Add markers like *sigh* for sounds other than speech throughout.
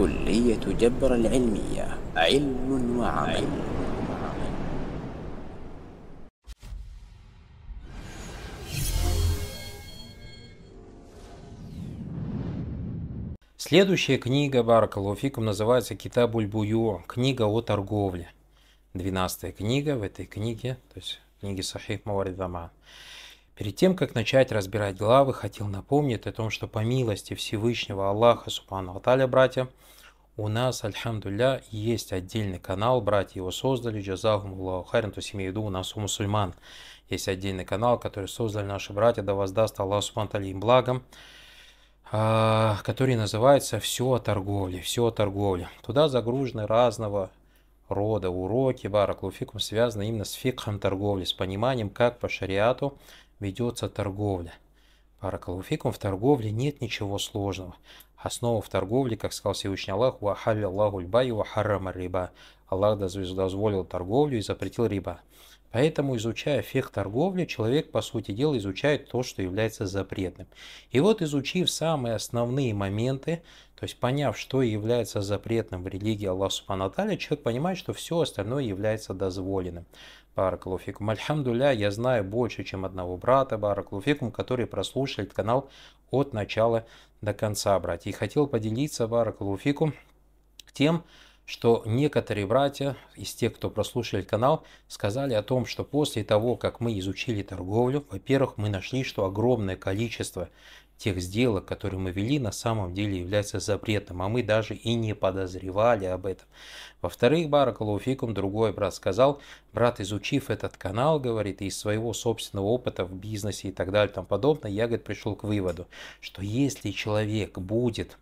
كلية جبر العلمية علم وعمل Следующая книга Баракалуфикум называется Китабуль Буюр, книга о торговле. Двенадцатая книга в этой книге, то есть книге Сахих Маваридама. Перед тем, как начать разбирать главы, хотел напомнить о том, что по милости Всевышнего Аллаха, Субхану Аталя, братья, у нас, альхамдулля, есть отдельный канал, братья его создали, джазахум Аллаху харин, то семья у нас у мусульман. Есть отдельный канал, который создали наши братья, да воздаст Аллах Субхану им благом, а, который называется «Все о торговле», «Все о торговле». Туда загружены разного рода уроки, бараклуфикум, связаны именно с фикхом торговли, с пониманием, как по шариату ведется торговля. Паракалуфикум в торговле нет ничего сложного. Основа в торговле, как сказал Всевышний Аллах, «Вахалли Аллаху льба и вахаррама риба». Аллах дозволил торговлю и запретил риба. Поэтому, изучая фех торговли, человек, по сути дела, изучает то, что является запретным. И вот, изучив самые основные моменты, то есть поняв, что является запретным в религии Аллаха Субхану человек понимает, что все остальное является дозволенным. Баракалуфикум. Альхамдуля, я знаю больше, чем одного брата Баракалуфикум, который прослушал этот канал от начала до конца, братья. И хотел поделиться Баракалуфикум тем, что некоторые братья из тех, кто прослушали канал, сказали о том, что после того, как мы изучили торговлю, во-первых, мы нашли, что огромное количество тех сделок, которые мы вели, на самом деле является запретом, а мы даже и не подозревали об этом. Во-вторых, Баракалуфикум другой брат сказал, брат, изучив этот канал, говорит, из своего собственного опыта в бизнесе и так далее там подобное, я, говорит, пришел к выводу, что если человек будет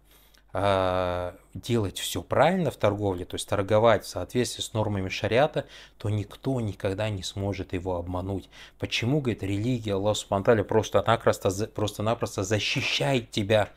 а, делать все правильно в торговле, то есть торговать в соответствии с нормами шариата, то никто никогда не сможет его обмануть. Почему, говорит, религия Аллаха Субтитры просто-напросто просто-напросто защищает тебя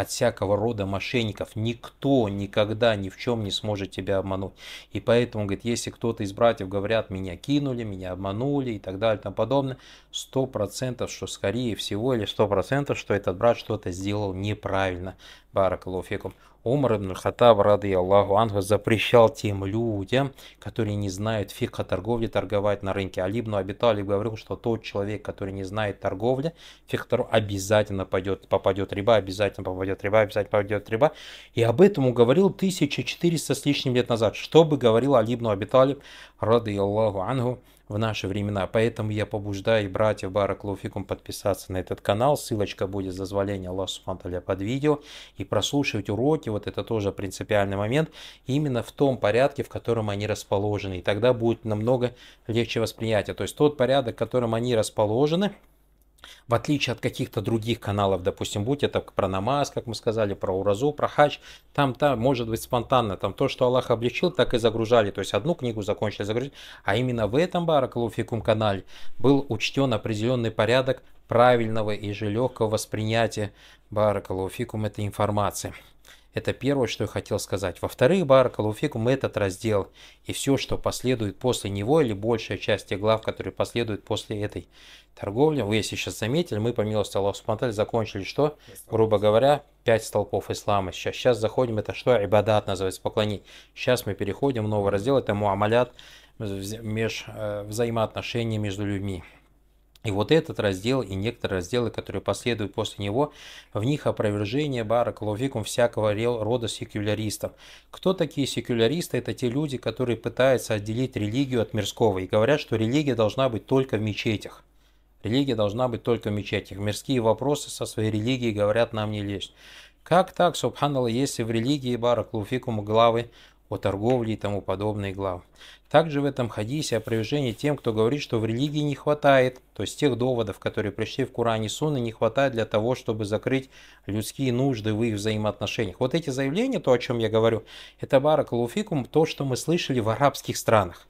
от всякого рода мошенников. Никто никогда ни в чем не сможет тебя обмануть. И поэтому, говорит, если кто-то из братьев говорят, меня кинули, меня обманули и так далее и тому подобное, сто процентов, что скорее всего, или сто процентов, что этот брат что-то сделал неправильно. Барак Лофикум. Умар ибн Хаттаб, рады Аллаху Ангу, запрещал тем людям, которые не знают фикха торговли, торговать на рынке. Алибну Абиталиб говорил, что тот человек, который не знает торговли, фикх обязательно пойдет, попадет риба, обязательно попадет риба, обязательно попадет риба. И об этом говорил 1400 с лишним лет назад. Что бы говорил Алибну Абиталиб, рады Аллаху Ангу, в наши времена. Поэтому я побуждаю братьев Барак подписаться на этот канал. Ссылочка будет за зволение Аллаху Субхану под видео. И прослушивать уроки, вот это тоже принципиальный момент, именно в том порядке, в котором они расположены. И тогда будет намного легче восприятие. То есть тот порядок, в котором они расположены, в отличие от каких-то других каналов, допустим, будь это про намаз, как мы сказали, про уразу, про хач, там, там может быть спонтанно, там то, что Аллах обличил, так и загружали, то есть одну книгу закончили загрузить, а именно в этом Баракалуфикум канале был учтен определенный порядок правильного и же легкого восприятия Баракалуфикум этой информации. Это первое, что я хотел сказать. Во-вторых, Баракалуфикум этот раздел и все, что последует после него, или большая часть тех глав, которые последуют после этой торговли. Вы, если сейчас заметили, мы, по милости Аллаха Субтитры, закончили что? Грубо говоря, пять столпов ислама. Сейчас, сейчас заходим, это что? Ибадат называется, поклонить. Сейчас мы переходим в новый раздел, это муамалят, меж, э, взаимоотношения между людьми. И вот этот раздел и некоторые разделы, которые последуют после него, в них опровержение бара Кловикум всякого рода секуляристов. Кто такие секуляристы? Это те люди, которые пытаются отделить религию от мирского и говорят, что религия должна быть только в мечетях. Религия должна быть только в мечетях. Мирские вопросы со своей религией говорят нам не лезть. Как так, субханалла, если в религии бара Клуфикум главы о торговле и тому подобные главы. Также в этом хадисе опровержение тем, кто говорит, что в религии не хватает, то есть тех доводов, которые пришли в Коране и Сунны, не хватает для того, чтобы закрыть людские нужды в их взаимоотношениях. Вот эти заявления, то, о чем я говорю, это луфикум, то, что мы слышали в арабских странах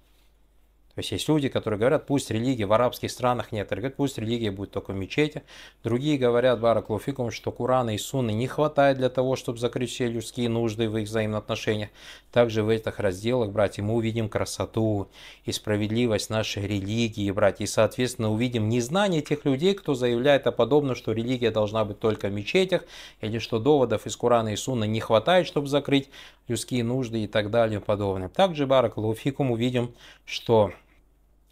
есть есть люди, которые говорят, пусть религии в арабских странах нет. Говорят, пусть религия будет только в мечети. Другие говорят, Барак Луфикум, что Курана и Сунны не хватает для того, чтобы закрыть все людские нужды в их взаимоотношениях. Также в этих разделах, братья, мы увидим красоту и справедливость нашей религии, братья. И, соответственно, увидим незнание тех людей, кто заявляет о подобном, что религия должна быть только в мечетях, или что доводов из Курана и Сунны не хватает, чтобы закрыть людские нужды и так далее и подобное. Также, Барак Луфикум увидим, что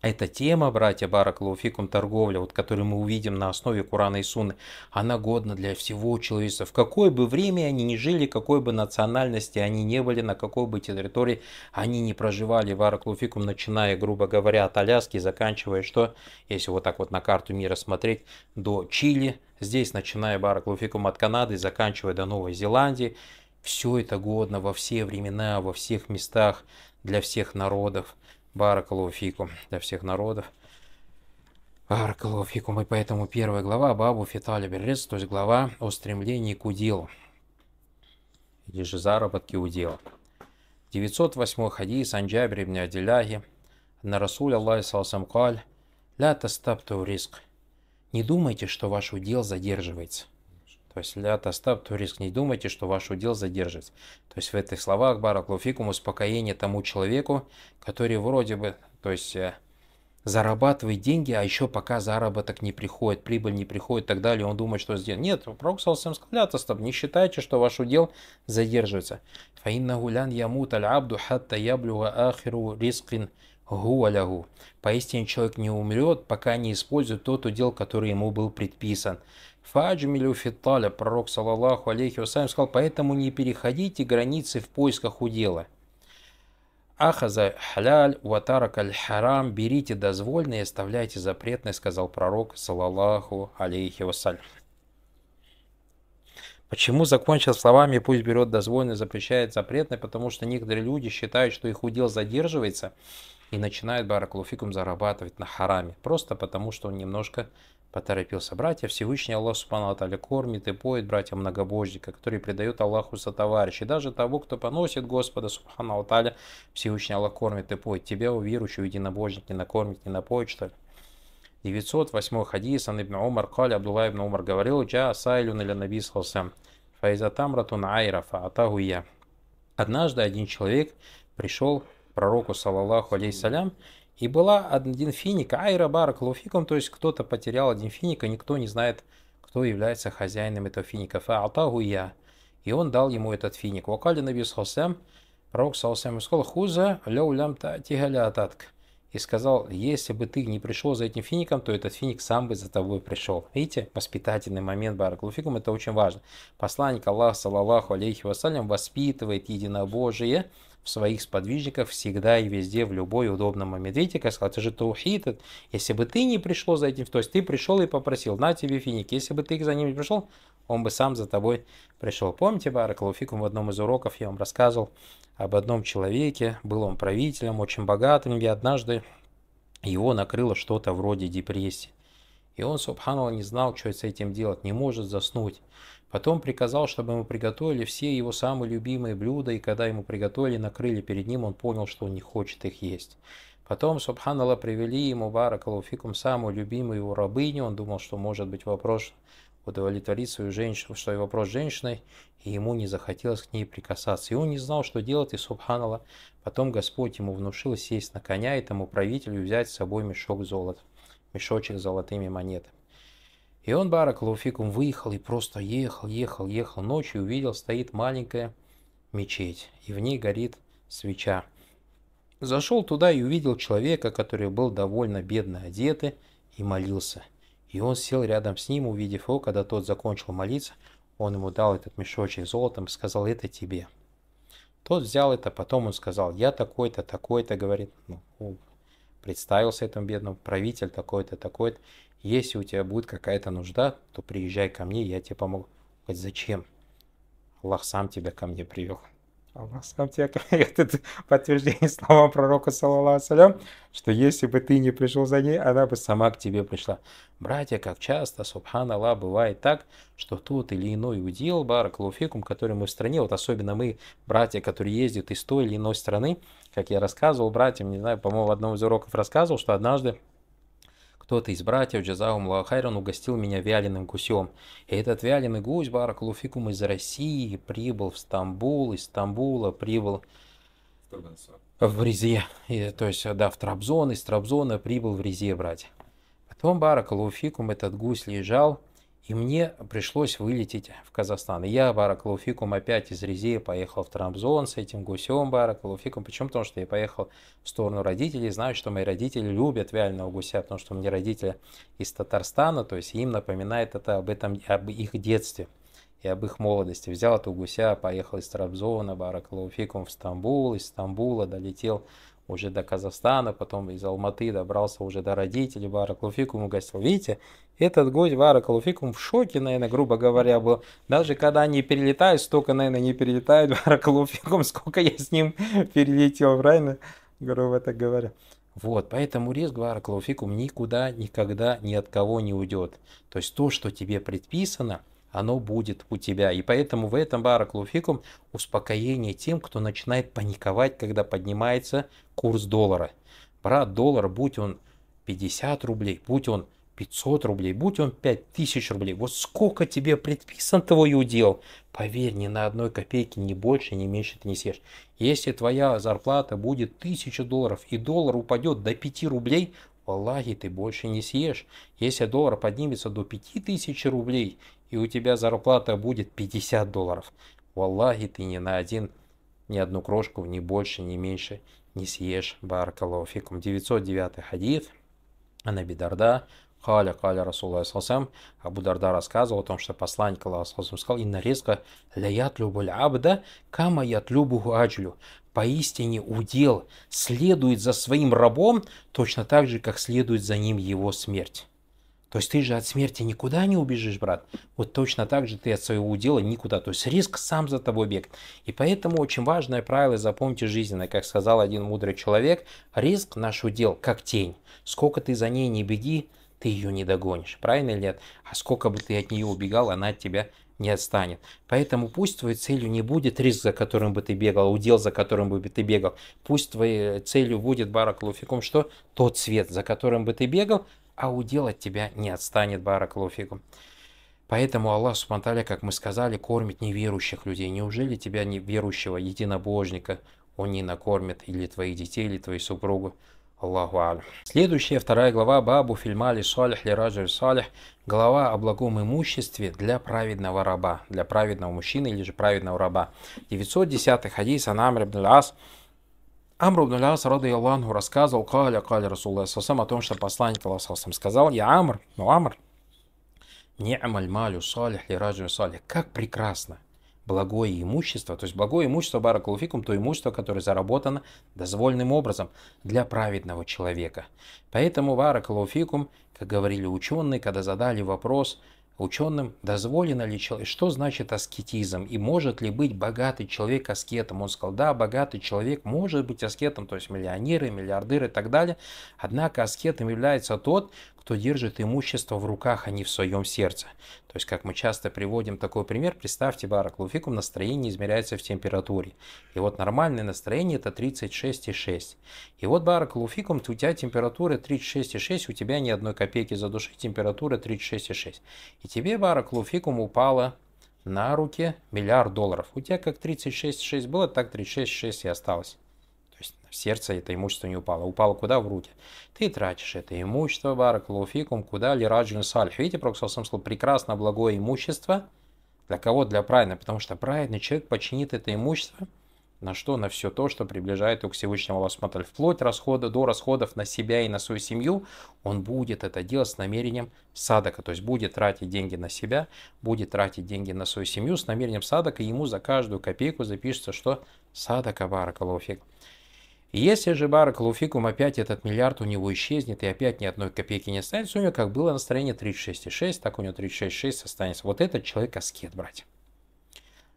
эта тема, братья Бараклауфикум, торговля, вот, которую мы увидим на основе Курана и Сунны, она годна для всего человечества. В какое бы время они ни жили, какой бы национальности они не были, на какой бы территории они не проживали, Бараклауфикум, начиная, грубо говоря, от Аляски, заканчивая что, если вот так вот на карту мира смотреть, до Чили, здесь, начиная Бараклауфикум от Канады, заканчивая до Новой Зеландии, все это годно во все времена, во всех местах, для всех народов. Баракалу для всех народов. Баракалу И поэтому первая глава Бабу Фитали Беррис, то есть глава о стремлении к уделу. Или же заработке удела. 908 хадис Анджабри ибн Адиляхи. На Расуль Аллах Салсам Каль. Ля тастапту риск. Не думайте, что ваш удел задерживается. Пасля Тастап риск не думайте, что ваш удел задержится. То есть в этих словах Бараклуфикум успокоение тому человеку, который вроде бы, то есть э, зарабатывает деньги, а еще пока заработок не приходит, прибыль не приходит и так далее, он думает, что сделать. Нет, проксал сам стоп, не считайте, что ваш удел задерживается. Фаинна гулян ямут аль абду хатта яблюга ахиру рискин Гуалягу. Поистине человек не умрет, пока не использует тот удел, который ему был предписан. Фаджмилю фиталя, пророк салаллаху алейхи вассалям, сказал, поэтому не переходите границы в поисках удела. Ахаза халяль, ватарак аль харам, берите дозвольное и оставляйте запретное, сказал пророк салаллаху алейхи вассалям. Почему закончил словами «пусть берет дозвольное, запрещает запретное», потому что некоторые люди считают, что их удел задерживается, и начинает Баракулуфикум зарабатывать на хараме, просто потому что он немножко поторопился. Братья, Всевышний Аллах Субхану кормит и поет братья многобожника, который предает Аллаху за товарищ. И даже того, кто поносит Господа Субхану Аталя, Всевышний Аллах кормит и поет. Тебя, у верующего единобожник, не накормит, не напоит, что ли? 908 хадис, Ан Ибн Умар, Кали, Абдулла Ибн Умар говорил, «Джа асайлюн или наби схалсам, фаизатам ратун айра, фаатагу я». Однажды один человек пришел пророку, салаллаху алейсалям, и была один финик, айра барак луфиком, то есть кто-то потерял один финик, и никто не знает, кто является хозяином этого финика. Фаатагу я. И он дал ему этот финик. Вакали наби салсам, пророк салсам сказал хуза лям татигаля ататк. И сказал, если бы ты не пришел за этим фиником, то этот финик сам бы за тобой пришел. Видите, воспитательный момент луфиком это очень важно. Посланник Аллаха, салаллаху алейхи вассалям, воспитывает единобожие – своих сподвижников всегда и везде, в любой удобном момент Видите, как сказал, это же таухид. Если бы ты не пришел за этим, то есть ты пришел и попросил, на тебе финики. Если бы ты за ним не пришел, он бы сам за тобой пришел. Помните, Баракалуфикум в одном из уроков я вам рассказывал об одном человеке, был он правителем, очень богатым, и однажды его накрыло что-то вроде депрессии. И он, субханала, не знал, что с этим делать, не может заснуть. Потом приказал, чтобы ему приготовили все его самые любимые блюда, и когда ему приготовили, накрыли перед ним, он понял, что он не хочет их есть. Потом, субханалла, привели ему баракалуфикум самую любимую его рабыню, он думал, что может быть вопрос удовлетворить свою женщину, что и вопрос женщиной, и ему не захотелось к ней прикасаться. И он не знал, что делать, и субханала. Потом Господь ему внушил сесть на коня и тому правителю взять с собой мешок золота, мешочек с золотыми монетами. И он, Барак Лауфикум, выехал и просто ехал, ехал, ехал. Ночью увидел, стоит маленькая мечеть, и в ней горит свеча. Зашел туда и увидел человека, который был довольно бедно одетый и молился. И он сел рядом с ним, увидев его, когда тот закончил молиться, он ему дал этот мешочек золотом и сказал, это тебе. Тот взял это, потом он сказал, я такой-то, такой-то, говорит, ну, представился этому бедному, правитель такой-то, такой-то. Если у тебя будет какая-то нужда, то приезжай ко мне, я тебе помогу. Хоть зачем? Аллах сам тебя ко мне привел на самом тебе это подтверждение слова пророка, салям, что если бы ты не пришел за ней, она бы сама к тебе пришла. Братья, как часто, субханалла, бывает так, что тот или иной удел, барак луфикум, который мы в стране, вот особенно мы, братья, которые ездят из той или иной страны, как я рассказывал братьям, не знаю, по-моему, в одном из уроков рассказывал, что однажды кто-то из братьев Джазаум Лахайран угостил меня вяленым гусем. И этот вяленый гусь, Баракулуфикум, из России прибыл в Стамбул, из Стамбула прибыл в Резе. И, то есть, да, в Трабзон, из Трабзона прибыл в Резе брать. Потом Баракулуфикум этот гусь лежал и мне пришлось вылететь в Казахстан. И я Баракалуфикум опять из Резея поехал в Трамзон с этим гусем Баракалуфикум. Почему? Потому что я поехал в сторону родителей. Знаю, что мои родители любят вяленого гуся, потому что у меня родители из Татарстана, то есть им напоминает это об, этом, об их детстве и об их молодости. Взял эту гуся, поехал из Трабзона, Баракалуфикум в Стамбул, из Стамбула долетел уже до Казахстана, потом из Алматы добрался уже до родителей, в Араклуфикум угостил. Видите, этот гость в в шоке, наверное, грубо говоря, был. Даже когда они перелетают, столько, наверное, не перелетают в *laughs* сколько я с ним перелетел, правильно? Грубо так говоря. Вот, поэтому риск Араклуфикум никуда, никогда, ни от кого не уйдет. То есть то, что тебе предписано – оно будет у тебя. И поэтому в этом бараклуфикум успокоение тем, кто начинает паниковать, когда поднимается курс доллара. Брат, доллар, будь он 50 рублей, будь он 500 рублей, будь он 5000 рублей, вот сколько тебе предписан твой удел, поверь, ни на одной копейке, ни больше, ни меньше ты не съешь. Если твоя зарплата будет 1000 долларов и доллар упадет до 5 рублей, Валлахи, ты больше не съешь. Если доллар поднимется до 5000 рублей и у тебя зарплата будет 50 долларов. Валлахи, ты ни на один, ни одну крошку, ни больше, ни меньше не съешь. Баракаллаху 909 хадит. Анаби Дарда, Халя, Халя Расулла Ассалсам, Абу Дарда рассказывал о том, что посланник Аллаха сказал, и нарезка ляят любуль абда, кама ят любуху аджлю». Поистине удел следует за своим рабом точно так же, как следует за ним его смерть. То есть ты же от смерти никуда не убежишь, брат. Вот точно так же ты от своего дела никуда. То есть риск сам за тобой бегает. И поэтому очень важное правило запомните жизненное, как сказал один мудрый человек, риск наш удел, как тень. Сколько ты за ней не беги, ты ее не догонишь. Правильно или нет? А сколько бы ты от нее убегал, она от тебя не отстанет. Поэтому пусть твоей целью не будет риск, за которым бы ты бегал, удел, за которым бы ты бегал. Пусть твоей целью будет, Барак Луфикум, что тот свет, за которым бы ты бегал, а удел от тебя не отстанет, бараклофику. Поэтому Аллах Субтитры, как мы сказали, кормит неверующих людей. Неужели тебя неверующего единобожника он не накормит или твоих детей, или твою супругу? Аллаху аль. Следующая вторая глава Бабу Фильмали Салих Лираджир Салих. Глава о благом имуществе для праведного раба, для праведного мужчины или же праведного раба. 910 хадис Анамр ибн Ас. Амру ибн Ляс, рады Аллаху, рассказывал, каля, каля, Расулла Сасам, о том, что посланник Аллаха сказал, я Амр, но Амр, не амаль малю салих ли раджу салих, как прекрасно, благое имущество, то есть благое имущество баракулуфикум, то имущество, которое заработано дозвольным образом для праведного человека. Поэтому баракулуфикум, как говорили ученые, когда задали вопрос, Ученым дозволено ли человек, что значит аскетизм и может ли быть богатый человек аскетом? Он сказал, да, богатый человек может быть аскетом, то есть миллионеры, миллиардеры и так далее. Однако аскетом является тот, кто держит имущество в руках, а не в своем сердце. То есть, как мы часто приводим такой пример, представьте, Барак бараклауфикум, настроение измеряется в температуре. И вот нормальное настроение это 36,6. И вот Барак бараклауфикум, у тебя температура 36,6, у тебя ни одной копейки за души, температура 36,6. И тебе Барак бараклауфикум упало на руки миллиард долларов. У тебя как 36,6 было, так 36,6 и осталось. То есть в сердце это имущество не упало. Упало куда? В руки. Ты тратишь это имущество, баракалуфикум, куда ли раджин сальх. Видите, Проксал сам сказал, прекрасно благое имущество. Для кого? Для праведного. Потому что праведный человек починит это имущество на что? На все то, что приближает его к Всевышнему Аллаху Вплоть расхода, до расходов на себя и на свою семью, он будет это делать с намерением садака. То есть будет тратить деньги на себя, будет тратить деньги на свою семью с намерением садака, и ему за каждую копейку запишется, что садака баракалуфик. Если же Баракалуфикум опять этот миллиард у него исчезнет и опять ни одной копейки не останется у него, как было настроение 36,6, так у него 36,6 останется. Вот этот человек аскет, брать.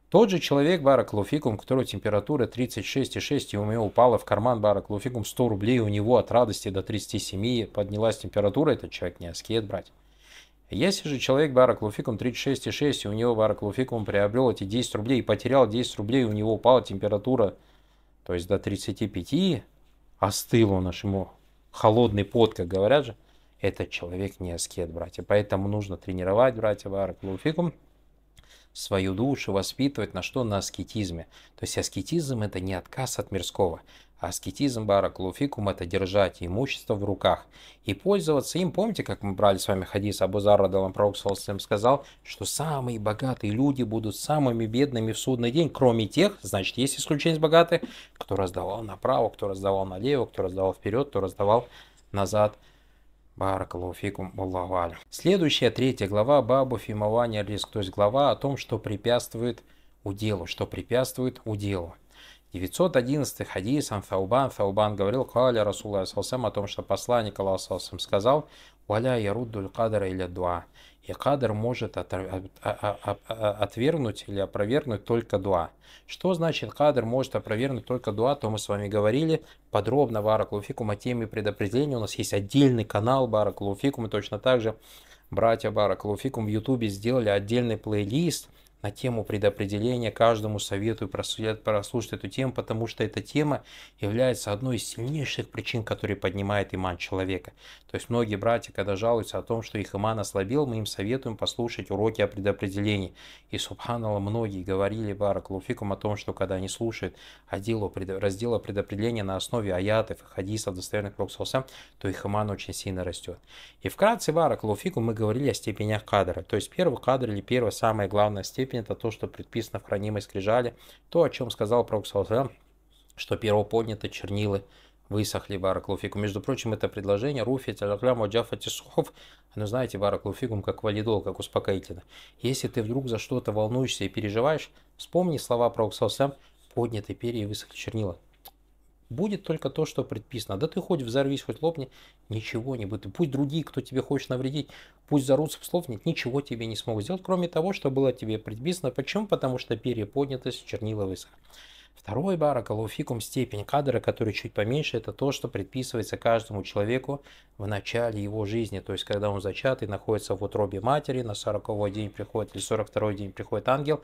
Тот же человек Баракалуфикум, у которого температура 36,6 и у него упала в карман Баракалуфикум 100 рублей, у него от радости до 37 поднялась температура, этот человек не аскет, брать. Если же человек бароклуфикум 36,6 и у него бароклуфикум приобрел эти 10 рублей и потерял 10 рублей, у него упала температура то есть до 35, остыл он аж ему, холодный пот, как говорят же, этот человек не аскет, братья. Поэтому нужно тренировать, братья, в вараклауфикум, свою душу, воспитывать на что? На аскетизме. То есть аскетизм это не отказ от мирского. Аскетизм бараклуфикум – это держать имущество в руках и пользоваться им. Помните, как мы брали с вами хадис Абу Зарра, Пророк сказал, что самые богатые люди будут самыми бедными в судный день, кроме тех, значит, есть исключение из богатых, кто раздавал направо, кто раздавал налево, кто раздавал вперед, кто раздавал назад. Баракалуфикум, Аллаху Следующая, третья глава Бабу Фимавания Риск, то есть глава о том, что препятствует уделу, что препятствует уделу. 911 хадис Анфаубан, Фаубан говорил Каля Расул Асалсам о том, что посланник Аллаха сказал «Валя яруддуль кадра или дуа» и кадр может а, а, а, отвергнуть или опровергнуть только дуа. Что значит кадр может опровергнуть только дуа, то мы с вами говорили подробно Баракулуфикум о теме предопределения. У нас есть отдельный канал Баракулуфикум и точно так же братья Баракулуфикум в Ютубе сделали отдельный плейлист – на тему предопределения. Каждому советую прослушать эту тему, потому что эта тема является одной из сильнейших причин, которые поднимает иман человека. То есть многие братья, когда жалуются о том, что их иман ослабел, мы им советуем послушать уроки о предопределении. И, субханалла, многие говорили Баракулуфикум о том, что когда они слушают отдела, раздела предопределения на основе аятов и хадисов, достоверных Проксалса, то их иман очень сильно растет. И вкратце, Баракулуфикум, мы говорили о степенях кадра. То есть первый кадр или первая самая главная степень степени это то, что предписано в хранимой скрижале, то, о чем сказал пророк Саусалам, что поднято чернилы высохли бараклуфику. Между прочим, это предложение Руфи, Талякляму, Джафа, Тисухов, ну знаете, бараклуфикум как валидол, как успокоительно. Если ты вдруг за что-то волнуешься и переживаешь, вспомни слова про Уксалсам, поднятые перья и высохли чернила. Будет только то, что предписано. Да ты хоть взорвись, хоть лопни, ничего не будет. пусть другие, кто тебе хочет навредить, пусть зарутся в слов, нет, ничего тебе не смогут сделать, кроме того, что было тебе предписано. Почему? Потому что переподнято с чернила высох. Второй баракалуфикум – степень кадра, который чуть поменьше, это то, что предписывается каждому человеку в начале его жизни, то есть когда он зачат и находится в утробе матери, на 40 день приходит или 42 день приходит ангел,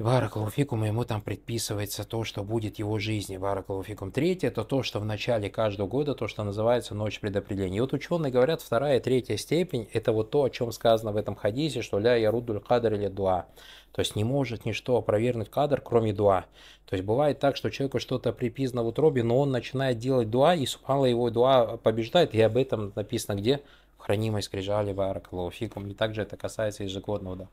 и Баракалу ему там предписывается то, что будет его жизни. Баракалу Фикум. Третье – это то, что в начале каждого года, то, что называется ночь предопределения. И вот ученые говорят, вторая и третья степень – это вот то, о чем сказано в этом хадисе, что ля ярудуль кадр или дуа. То есть не может ничто опровергнуть кадр, кроме дуа. То есть бывает так, что человеку что-то приписано в утробе, но он начинает делать дуа, и субхала его дуа побеждает, и об этом написано где? В хранимой скрижали Баракалуфикум. И также это касается ежегодного, да.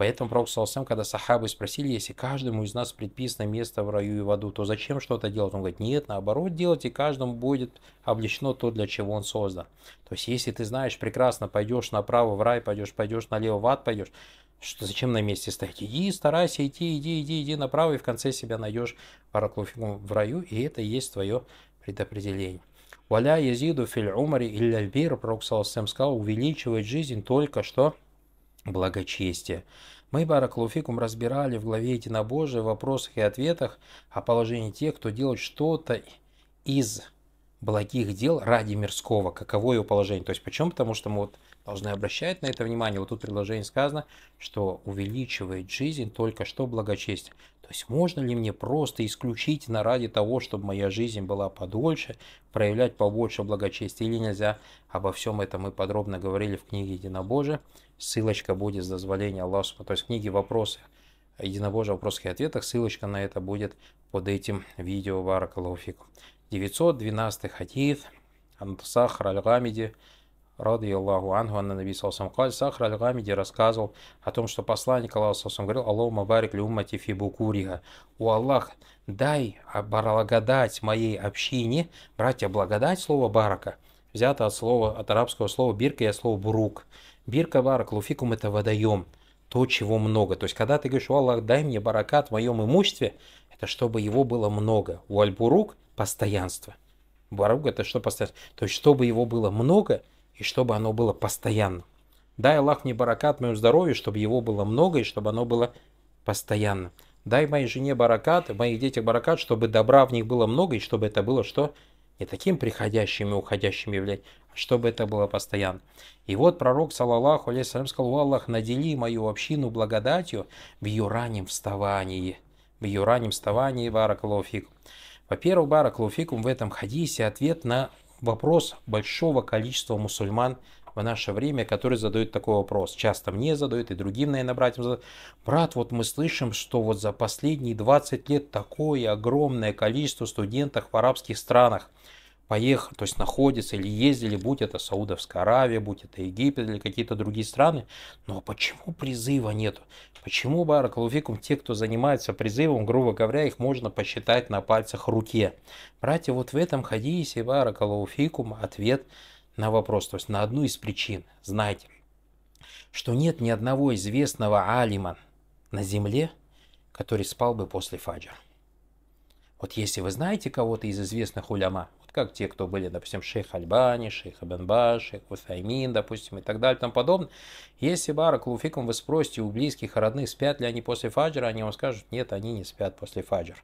Поэтому Пророк Саласам, когда сахабы спросили, если каждому из нас предписано место в раю и в аду, то зачем что-то делать? Он говорит, нет, наоборот делать, и каждому будет облечено то, для чего он создан. То есть, если ты знаешь прекрасно, пойдешь направо в рай, пойдешь, пойдешь налево в ад, пойдешь, что зачем на месте стоять? Иди, старайся идти, иди, иди, иди направо, и в конце себя найдешь бараклуфикум в раю, и это и есть твое предопределение. Валя язиду филь умари илля бир, Пророк Саласам сказал, увеличивает жизнь только что – благочестия. Мы, Бараклауфикум, разбирали в главе Единобожия в вопросах и ответах о положении тех, кто делает что-то из благих дел ради мирского, каково его положение. То есть почему? Потому что мы вот должны обращать на это внимание. Вот тут предложение сказано, что увеличивает жизнь только что благочестие. То есть можно ли мне просто исключительно ради того, чтобы моя жизнь была подольше, проявлять побольше благочестия или нельзя? Обо всем этом мы подробно говорили в книге Единобожия. Ссылочка будет с дозволения Аллаха. То есть книги «Вопросы» единобожие вопросы и ответы. Ссылочка на это будет под этим видео Варакалуфик. 912 хадид Антасах, раль ради Аллаху Анху Анна Наби Салсам Каль, Сахра Аль-Гамиди рассказывал о том, что посланник Аллаха Салсам говорил, Аллаху Мабарик Люма Тифибу Курига. У Аллах, дай благодать моей общине, братья, благодать слово барака, взято от слова, от арабского слова бирка и от слова бурук. Бирка барак, луфикум это водоем, то, чего много. То есть, когда ты говоришь, У Аллах, дай мне баракат в моем имуществе, это чтобы его было много. У аль-бурук постоянство. Барук это что постоянство? То есть, чтобы его было много, и чтобы оно было постоянно. Дай Аллах мне баракат моему здоровью, чтобы его было много и чтобы оно было постоянно. Дай моей жене баракат, моих детях баракат, чтобы добра в них было много и чтобы это было что? Не таким приходящим и уходящим явлением, а чтобы это было постоянно. И вот пророк, салаллаху алейсалям, сказал, Аллах, надели мою общину благодатью в ее раннем вставании. В ее раннем вставании, баракалуфикум. Во-первых, баракалуфикум в этом хадисе ответ на вопрос большого количества мусульман в наше время, которые задают такой вопрос. Часто мне задают и другим, наверное, братьям задают. Брат, вот мы слышим, что вот за последние 20 лет такое огромное количество студентов в арабских странах – поехали, то есть находятся или ездили, будь это Саудовская Аравия, будь это Египет или какие-то другие страны, но почему призыва нету? Почему, Баракалуфикум, те, кто занимается призывом, грубо говоря, их можно посчитать на пальцах руке? Братья, вот в этом хадисе, Баракалуфикум, ответ на вопрос, то есть на одну из причин, Знаете, что нет ни одного известного алима на земле, который спал бы после фаджа. Вот если вы знаете кого-то из известных уляма, как те, кто были, допустим, шейх Альбани, шейх Абенба, шейх Усаймин, допустим, и так далее и тому подобное. Если Баракулуфикум вы спросите у близких и родных, спят ли они после фаджра, они вам скажут, нет, они не спят после фаджра.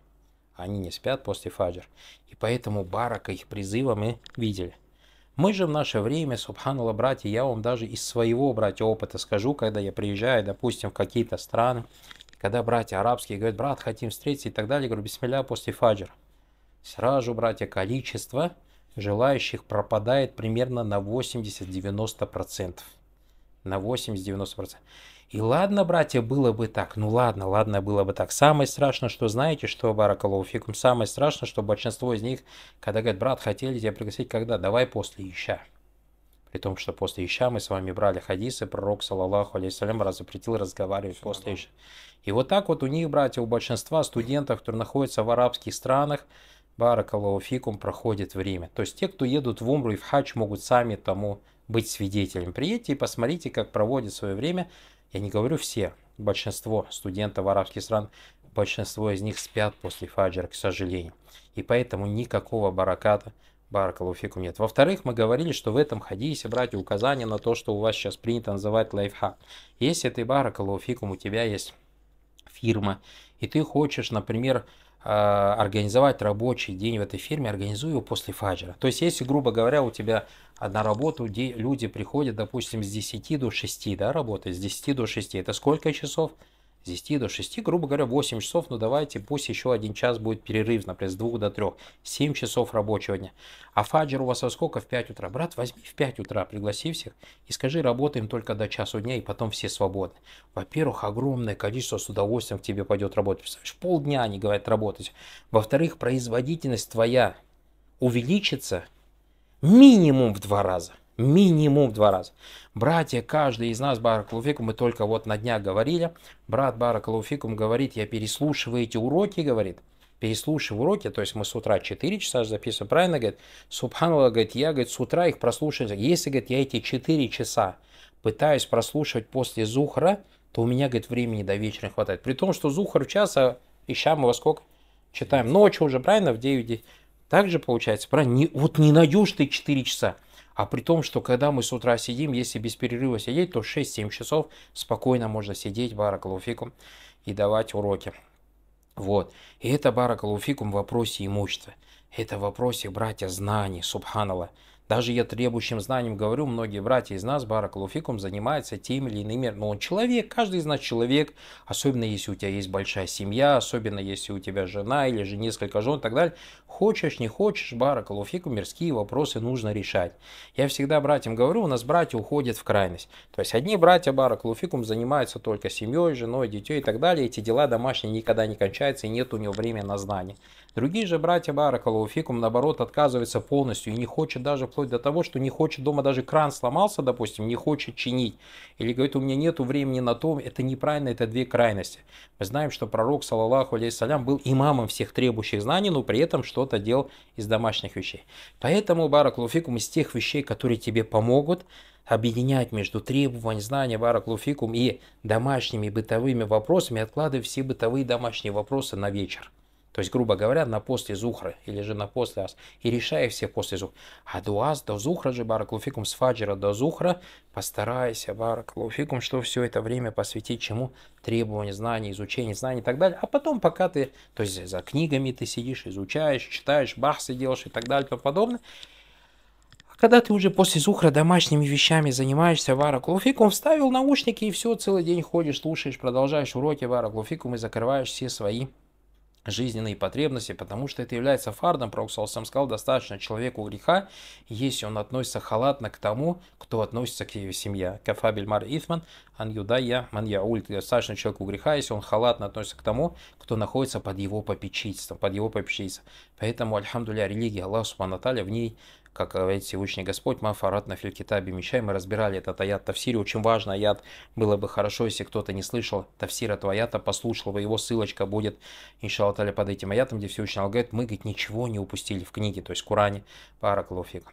Они не спят после фаджр. И поэтому Барака их призыва мы видели. Мы же в наше время, субханула, братья, я вам даже из своего, братья, опыта скажу, когда я приезжаю, допустим, в какие-то страны, когда братья арабские говорят, брат, хотим встретиться и так далее, я говорю, бисмилля после фаджра. Сразу, братья, а количество желающих пропадает примерно на 80-90%. На 80-90%. И ладно, братья, было бы так. Ну ладно, ладно, было бы так. Самое страшное, что знаете, что, Баракалуфикум, самое страшное, что большинство из них, когда говорят, брат, хотели тебя пригласить, когда? Давай после Ища. При том, что после Ища мы с вами брали хадисы, пророк, салаллаху алейсалям, раз разговаривать Все после Ища. И вот так вот у них, братья, у большинства студентов, которые находятся в арабских странах, Баракаллаху проходит время. То есть те, кто едут в Умру и в Хач, могут сами тому быть свидетелями Приедьте и посмотрите, как проводит свое время. Я не говорю все, большинство студентов арабских стран, большинство из них спят после фаджра, к сожалению. И поэтому никакого бараката, баракалуфикум нет. Во-вторых, мы говорили, что в этом хадисе, братья, указание на то, что у вас сейчас принято называть лайфхак. Если ты баракалуфикум, у тебя есть фирма, и ты хочешь, например, Э, организовать рабочий день в этой фирме, организуй его после фаджера. То есть, если, грубо говоря, у тебя на работу люди приходят, допустим, с 10 до 6, да, работает, с 10 до 6, это сколько часов? с 10 до 6, грубо говоря, 8 часов, но ну, давайте, пусть еще один час будет перерыв, например, с 2 до 3, 7 часов рабочего дня. А фаджер у вас во сколько? В 5 утра. Брат, возьми в 5 утра, пригласи всех и скажи, работаем только до часу дня, и потом все свободны. Во-первых, огромное количество с удовольствием к тебе пойдет работать. Представляешь, полдня они говорят работать. Во-вторых, производительность твоя увеличится минимум в два раза – Минимум в два раза. Братья, каждый из нас, Баракалуфикум, мы только вот на днях говорили, брат Баракалуфикум говорит, я переслушиваю эти уроки, говорит, переслушиваю уроки, то есть мы с утра 4 часа записываем, правильно, говорит, Субханула, говорит, я, говорит, с утра их прослушаю, если, говорит, я эти 4 часа пытаюсь прослушивать после Зухра, то у меня, говорит, времени до вечера хватает. При том, что Зухар в час, а мы во сколько? Читаем ночью уже, правильно, в 9. Так же получается, правильно? Не, вот не найдешь ты 4 часа. А при том, что когда мы с утра сидим, если без перерыва сидеть, то 6-7 часов спокойно можно сидеть, баракалуфикум, и давать уроки. Вот. И это баракалуфикум в вопросе имущества. Это в вопросе, братья, знаний, субханала. Даже я требующим знанием говорю, многие братья из нас, баракалуфикум, занимаются тем или иным, Но ну, он человек, каждый из нас человек, особенно если у тебя есть большая семья, особенно если у тебя жена или же несколько жен и так далее. Хочешь, не хочешь, баракалуфикум, мирские вопросы нужно решать. Я всегда братьям говорю, у нас братья уходят в крайность. То есть одни братья баракалуфикум занимаются только семьей, женой, детей и так далее. Эти дела домашние никогда не кончаются и нет у него времени на знания. Другие же братья Баракалауфикум, наоборот, отказываются полностью и не хочет даже вплоть до того, что не хочет дома даже кран сломался, допустим, не хочет чинить. Или говорит, у меня нету времени на то, это неправильно, это две крайности. Мы знаем, что пророк, салаллаху алейсалям, был имамом всех требующих знаний, но при этом что-то делал из домашних вещей. Поэтому, Баракалауфикум, из тех вещей, которые тебе помогут, объединять между требованием знания Баракалуфикум и домашними бытовыми вопросами, откладывай все бытовые домашние вопросы на вечер то есть, грубо говоря, на после Зухры, или же на после Ас, и решая все после Зухры. А до ас до Зухра же, Бараклуфикум, с Фаджира до Зухра, постарайся, Бараклуфикум, что все это время посвятить чему? Требованию знаний, изучению знаний и так далее. А потом, пока ты, то есть, за книгами ты сидишь, изучаешь, читаешь, бахсы делаешь и так далее, и тому подобное, а когда ты уже после зухра домашними вещами занимаешься вараклуфиком, вставил наушники и все, целый день ходишь, слушаешь, продолжаешь уроки вараклуфиком и закрываешь все свои жизненные потребности, потому что это является фардом, Проксал сам сказал, достаточно человеку греха, если он относится халатно к тому, кто относится к его семье. Кафабель Мар Итман, Ан Юдая, Ман Яуль, достаточно человеку греха, если он халатно относится к тому, кто находится под его попечительством, под его попечительством. Поэтому, альхамдуля, религия Аллаха Субхану в ней как говорит Всевышний Господь, мы фарат на филькита бимичай, мы разбирали этот аят Тавсире, очень важный аят, было бы хорошо, если кто-то не слышал Тавсира этого аята, послушал бы, его ссылочка будет, иншалаталя, под этим аятом, где Всевышний Аллах говорит, мы, говорит, ничего не упустили в книге, то есть в Куране, параклофик.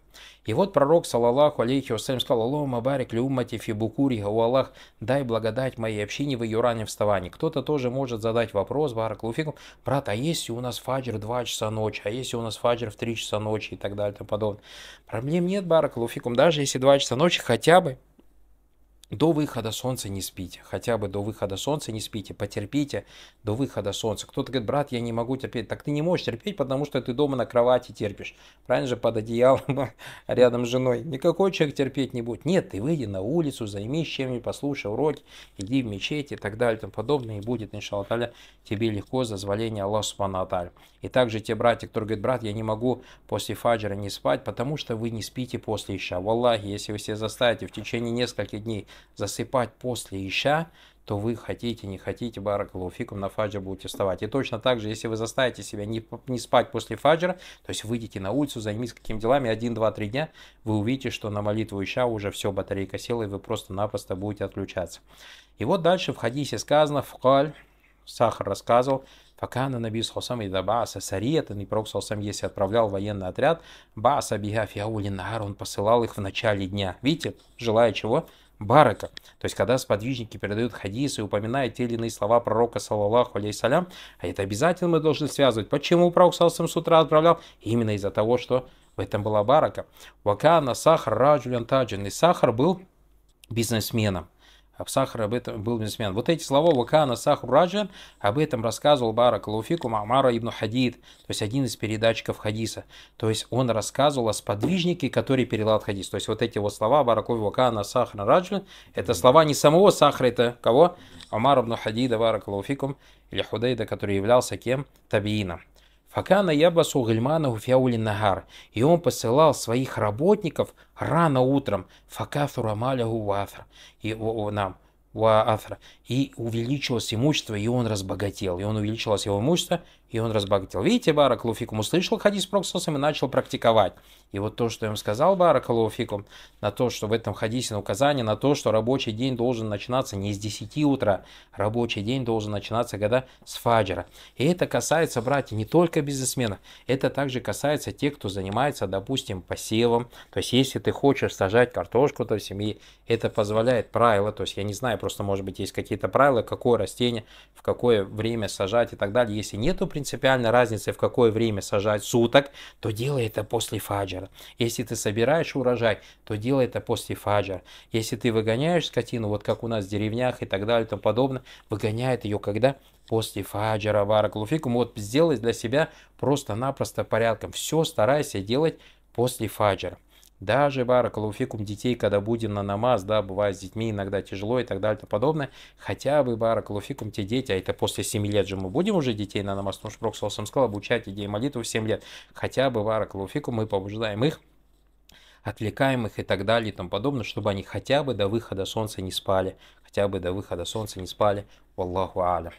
И вот пророк, салаллаху алейхи вассалям, сказал, Аллаху мабарик фи фибукури, у Аллах, дай благодать моей общине в ее раннем вставании. Кто-то тоже может задать вопрос, барак бараклуфикум, брат, а если у нас фаджр 2 часа ночи, а если у нас фаджр в 3 часа ночи и так далее и тому подобное. Проблем нет, барак, луфикум, даже если 2 часа ночи хотя бы до выхода солнца не спите, хотя бы до выхода солнца не спите, потерпите до выхода солнца. Кто-то говорит, брат, я не могу терпеть. Так ты не можешь терпеть, потому что ты дома на кровати терпишь. Правильно же, под одеялом *laughs* рядом с женой. Никакой человек терпеть не будет. Нет, ты выйди на улицу, займись чем-нибудь, послушай уроки, иди в мечеть и так далее и тому подобное. И будет, иншаллах, тебе легко зазволение Аллаха Субхану И также те братья, которые говорят, брат, я не могу после фаджра не спать, потому что вы не спите после ища. Валлахи, если вы себя заставите в течение нескольких дней засыпать после ища, то вы хотите, не хотите, баракалуфикум на фаджа будете вставать. И точно так же, если вы заставите себя не, не спать после фаджра, то есть выйдите на улицу, займитесь какими делами, 1, 2, 3 дня, вы увидите, что на молитву ища уже все, батарейка села, и вы просто-напросто будете отключаться. И вот дальше в хадисе сказано, вкаль, Сахар рассказывал, Факана Наби Саусам и Дабааса Сариетан, и Пророк Саусам, если отправлял военный отряд, Бааса Бигафиаулинар, он посылал их в начале дня. Видите, желая чего? барака. То есть, когда сподвижники передают хадисы и упоминают те или иные слова пророка, саллаллаху алейсалям, а это обязательно мы должны связывать. Почему пророк салсам с утра отправлял? Именно из-за того, что в этом была барака. Вакана сахар раджулян таджин. И сахар был бизнесменом. Абсахр об этом был бизнесмен. Вот эти слова Вакана Сахур Раджа, об этом рассказывал Бара Лауфику Мамара ибн Хадид, то есть один из передатчиков хадиса. То есть он рассказывал о сподвижнике, который передал хадис. То есть вот эти вот слова Бараков Вакана Сахра Раджа, это слова не самого Сахра, это кого? Амар ибн Хадида Барак Лауфикум или Худейда, который являлся кем? Табиином. Факана ябасу гильманаху фяули нагар, и он посылал своих работников рано утром, факафу рамалягу вафр, и нам, и увеличилось имущество, и он разбогател, и он увеличилось его имущество, и он разбогател. Видите, барак Луфикум услышал хадис Проксусом и начал практиковать. И вот то, что им сказал барак Луфикум, на то, что в этом хадисе на указание на то, что рабочий день должен начинаться не с 10 утра, рабочий день должен начинаться когда с фаджера. И это касается, братья, не только бизнесменов, это также касается тех, кто занимается, допустим, посевом. То есть, если ты хочешь сажать картошку, то есть, и это позволяет правило, то есть, я не знаю, просто, может быть, есть какие-то правила, какое растение, в какое время сажать и так далее. Если нету принципа, принципиальной разницы, в какое время сажать суток, то делай это после фаджера. Если ты собираешь урожай, то делай это после фаджера. Если ты выгоняешь скотину, вот как у нас в деревнях и так далее и тому подобное, выгоняет ее когда? после фаджера, варакулуфикум. Вот сделай для себя просто-напросто порядком. Все старайся делать после фаджера даже бара детей, когда будем на намаз, да, бывает с детьми иногда тяжело и так далее и тому подобное, хотя бы бара те дети, а это после 7 лет же мы будем уже детей на намаз, потому что Пророк сам сказал, обучать идеи молитвы в 7 лет, хотя бы бара мы побуждаем их отвлекаем их и так далее и тому подобное, чтобы они хотя бы до выхода солнца не спали, хотя бы до выхода солнца не спали. Аллаху алям.